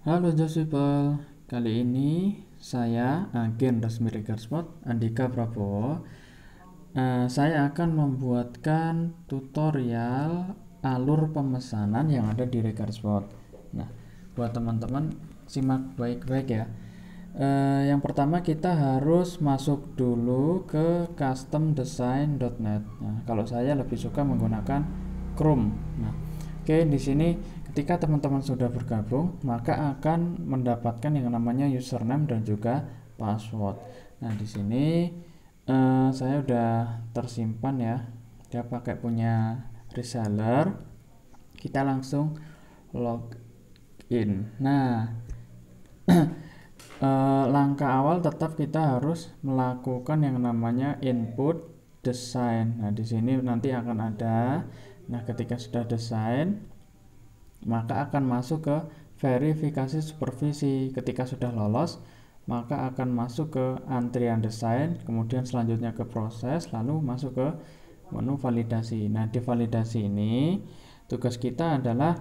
Halo Josipel, kali ini saya agen eh, resmi Spot Andika Prabowo. Eh, saya akan membuatkan tutorial alur pemesanan yang ada di Regarspot. Nah, buat teman-teman simak baik-baik ya. Eh, yang pertama kita harus masuk dulu ke customdesign.net. Nah, kalau saya lebih suka menggunakan Chrome. Nah, oke di sini Ketika teman-teman sudah bergabung, maka akan mendapatkan yang namanya username dan juga password. Nah, di sini eh, saya sudah tersimpan ya. Dia pakai punya reseller. Kita langsung login. Nah, eh, langkah awal tetap kita harus melakukan yang namanya input desain. Nah, di sini nanti akan ada. Nah, ketika sudah desain maka akan masuk ke verifikasi supervisi. Ketika sudah lolos, maka akan masuk ke antrian desain, kemudian selanjutnya ke proses, lalu masuk ke menu validasi. Nah, di validasi ini tugas kita adalah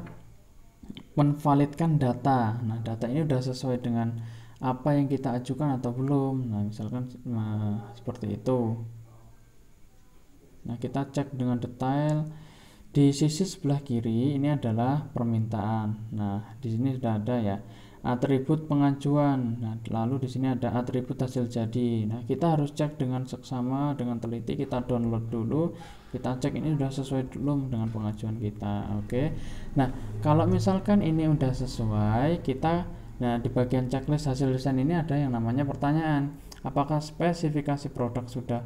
menvalidkan data. Nah, data ini sudah sesuai dengan apa yang kita ajukan atau belum. Nah, misalkan nah, seperti itu. Nah, kita cek dengan detail di sisi sebelah kiri ini adalah permintaan. Nah, di sini sudah ada ya atribut pengajuan. Nah, lalu di sini ada atribut hasil jadi. Nah, kita harus cek dengan seksama, dengan teliti kita download dulu. Kita cek ini sudah sesuai belum dengan pengajuan kita. Oke. Nah, kalau misalkan ini sudah sesuai, kita nah di bagian checklist hasil desain ini ada yang namanya pertanyaan. Apakah spesifikasi produk sudah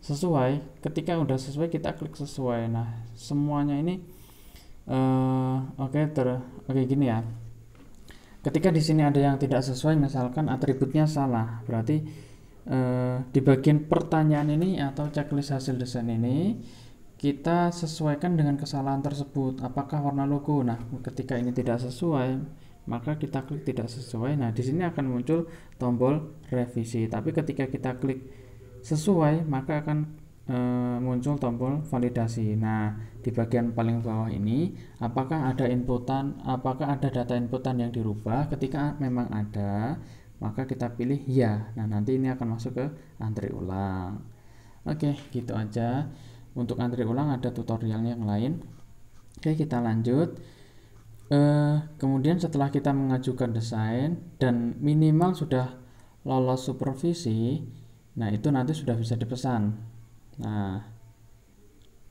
sesuai ketika udah sesuai kita klik sesuai nah semuanya ini uh, oke okay, ter oke okay, gini ya ketika di sini ada yang tidak sesuai misalkan atributnya salah berarti uh, di bagian pertanyaan ini atau checklist hasil desain ini kita sesuaikan dengan kesalahan tersebut apakah warna logo nah ketika ini tidak sesuai maka kita klik tidak sesuai nah di sini akan muncul tombol revisi tapi ketika kita klik sesuai maka akan e, muncul tombol validasi nah di bagian paling bawah ini apakah ada inputan apakah ada data inputan yang dirubah ketika memang ada maka kita pilih ya nah nanti ini akan masuk ke antri ulang oke gitu aja untuk antri ulang ada tutorial yang lain oke kita lanjut Uh, kemudian setelah kita mengajukan desain dan minimal sudah lolos supervisi, Nah, itu nanti sudah bisa dipesan. Nah,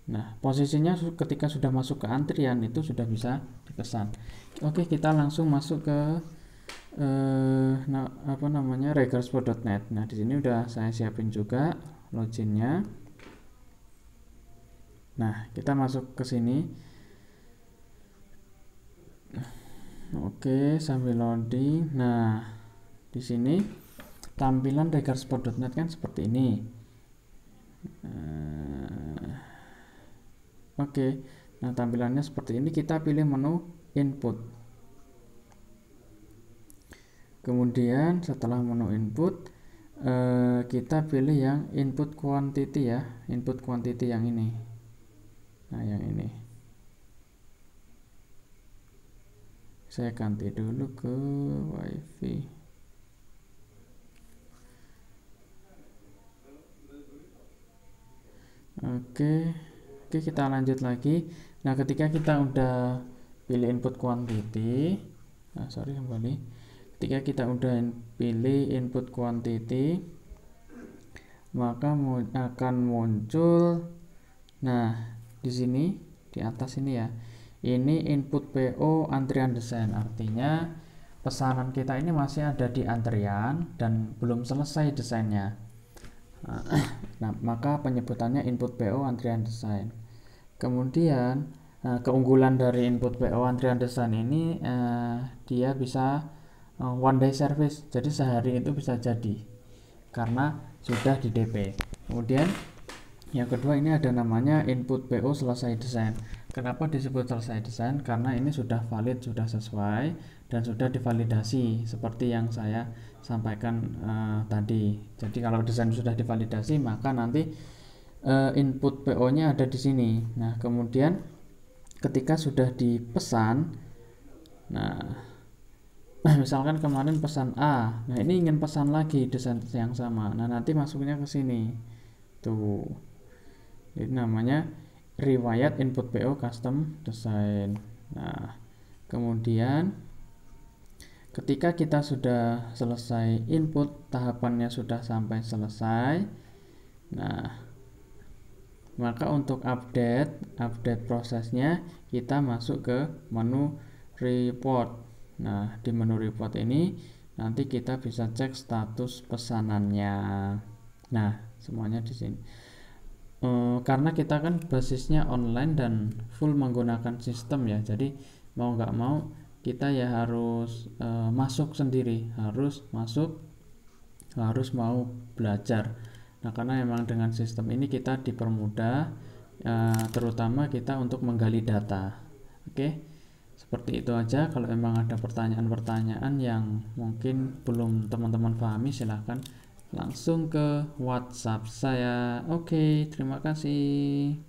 nah posisinya ketika sudah masuk ke antrian itu sudah bisa dipesan. Oke, kita langsung masuk ke eh, na apa namanya regalspo.net. Nah, di sini udah saya siapin juga loginnya. Nah, kita masuk ke sini. Oke, sambil loading. Nah, di sini tampilan triggerspot.net kan seperti ini uh, oke okay. nah tampilannya seperti ini kita pilih menu input kemudian setelah menu input eh, kita pilih yang input quantity ya input quantity yang ini nah yang ini saya ganti dulu ke wifi Oke, oke kita lanjut lagi. Nah, ketika kita udah pilih input quantity, nah sorry kembali. Ketika kita udah pilih input quantity, maka mu akan muncul. Nah, di sini di atas ini ya. Ini input PO antrian desain. Artinya pesanan kita ini masih ada di antrian dan belum selesai desainnya. Nah, maka penyebutannya input PO antrian desain. Kemudian eh, keunggulan dari input PO antrian desain ini eh, dia bisa eh, one day service, jadi sehari itu bisa jadi karena sudah di DP. Kemudian yang kedua ini ada namanya input PO selesai desain. Kenapa disebut selesai desain? Karena ini sudah valid, sudah sesuai dan sudah divalidasi seperti yang saya sampaikan uh, tadi. Jadi kalau desain sudah divalidasi maka nanti uh, input PO-nya ada di sini. Nah, kemudian ketika sudah dipesan nah misalkan kemarin pesan A. Nah, ini ingin pesan lagi desain yang sama. Nah, nanti masuknya ke sini. Tuh. Ini namanya riwayat input PO custom design. Nah, kemudian Ketika kita sudah selesai input, tahapannya sudah sampai selesai. Nah, maka untuk update, update prosesnya kita masuk ke menu report. Nah, di menu report ini nanti kita bisa cek status pesanannya. Nah, semuanya di sini. E, karena kita kan basisnya online dan full menggunakan sistem ya, jadi mau nggak mau kita ya harus e, masuk sendiri harus masuk harus mau belajar nah karena memang dengan sistem ini kita dipermudah e, terutama kita untuk menggali data oke seperti itu aja kalau memang ada pertanyaan-pertanyaan yang mungkin belum teman-teman pahami silahkan langsung ke WhatsApp saya. Oke, terima kasih.